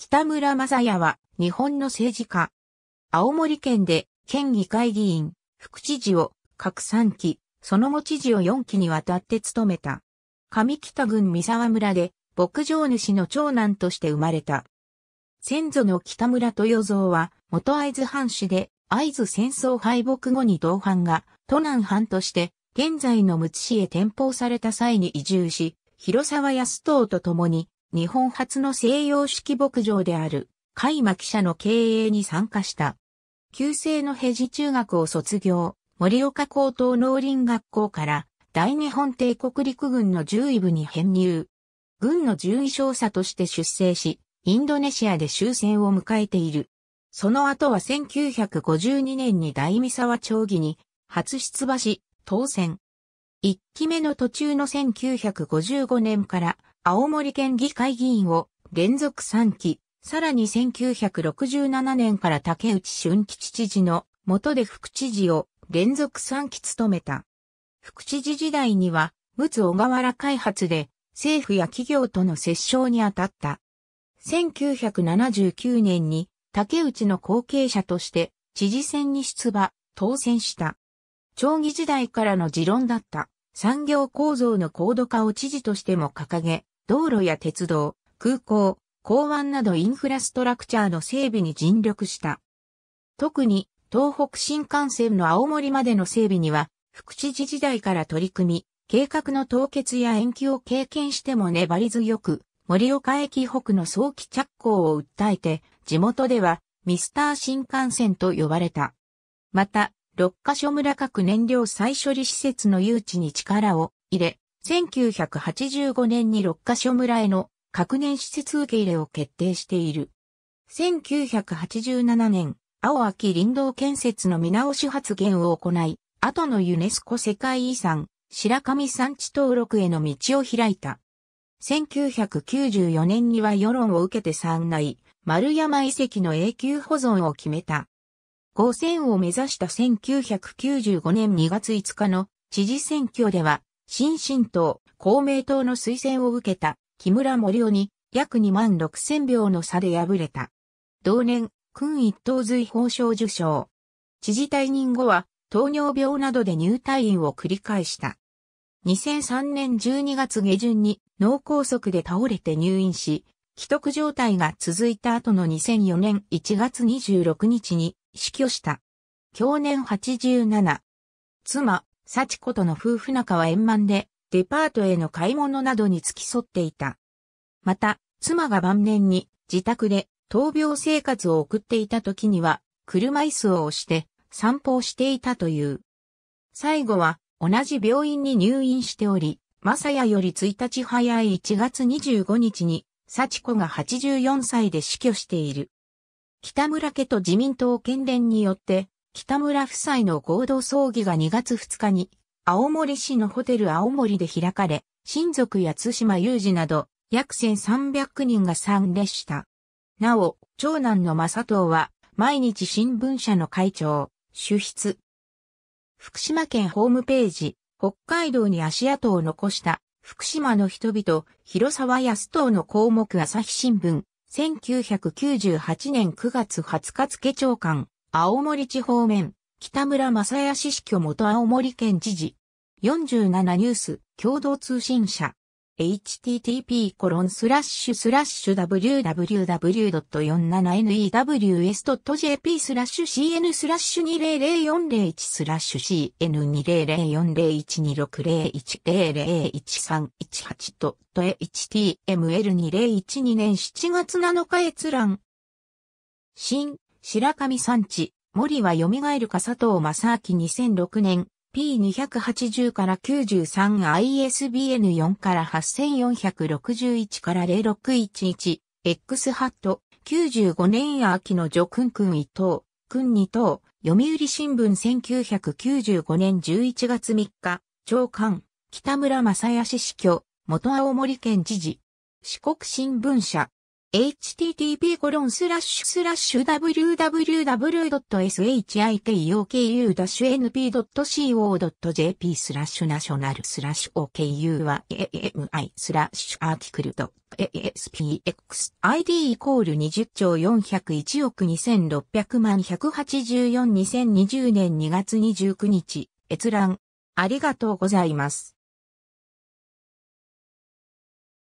北村正也は日本の政治家。青森県で県議会議員、副知事を各3期、その後知事を4期にわたって務めた。上北郡三沢村で牧場主の長男として生まれた。先祖の北村豊造は元会津藩士で会津戦争敗北後に同藩が都南藩として現在のむ市へ転封された際に移住し、広沢康藤と共に日本初の西洋式牧場である、海馬記者の経営に参加した。旧制の平治中学を卒業、森岡高等農林学校から大日本帝国陸軍の獣医部に編入。軍の獣医少佐として出征し、インドネシアで終戦を迎えている。その後は1952年に大三沢町議に初出馬し、当選。1期目の途中の1955年から青森県議会議員を連続3期、さらに1967年から竹内俊吉知事の元で副知事を連続3期務めた。副知事時代には、陸奥小河原開発で政府や企業との折衝に当たった。1979年に竹内の後継者として知事選に出馬、当選した。町議時代からの持論だった産業構造の高度化を知事としても掲げ、道路や鉄道、空港、港湾などインフラストラクチャーの整備に尽力した。特に東北新幹線の青森までの整備には副知事時代から取り組み、計画の凍結や延期を経験しても粘り強く、森岡駅北の早期着工を訴えて、地元ではミスター新幹線と呼ばれた。また、六ヶ所村各燃料再処理施設の誘致に力を入れ、1985年に六ヶ所村への各年施設受け入れを決定している。1987年、青秋林道建設の見直し発言を行い、後のユネスコ世界遺産、白神山地登録への道を開いた。1994年には世論を受けて三内、丸山遺跡の永久保存を決めた。5000を目指した1995年2月5日の知事選挙では、新進党、公明党の推薦を受けた木村森夫に約2万6千票の差で敗れた。同年、君一等随法賞受賞。知事退任後は糖尿病などで入退院を繰り返した。2003年12月下旬に脳梗塞で倒れて入院し、既得状態が続いた後の2004年1月26日に死去した。去年87。妻、幸子との夫婦仲は円満で、デパートへの買い物などに付き添っていた。また、妻が晩年に自宅で闘病生活を送っていた時には、車椅子を押して散歩をしていたという。最後は同じ病院に入院しており、マサヤより1日早い1月25日に、幸子が84歳で死去している。北村家と自民党県連によって北村夫妻の合同葬儀が2月2日に、青森市のホテル青森で開かれ、親族や津島雄二など、約1300人が参列した。なお、長男の正藤は、毎日新聞社の会長、主筆。福島県ホームページ、北海道に足跡を残した福島の人々、広沢康藤の項目朝日新聞、1998年9月20日付長官、青森地方面、北村正康死去元青森県知事。47ニュース、共同通信社。http コロンスラッシュスラッシュ www.47news.jp スラッシュ cn スラッシュ200401スラッシュ cn2004012601001318 と html2012 年7月7日閲覧。白神山地、森は蘇るか佐藤正明2006年、P280 から 93ISBN4 から8461から0611、X ハット、95年秋のジョ君君伊藤、君二等、読売新聞1995年11月3日、長官、北村正康死去、元青森県知事、四国新聞社、h t t p w w w s h i k o k u n p c o j p スラッシュナショナルスラッシュ OKU は m i スラッシュアーティクルド。s p x i d イコール20兆401億2600万184 2020年2月29日閲覧ありがとうございます。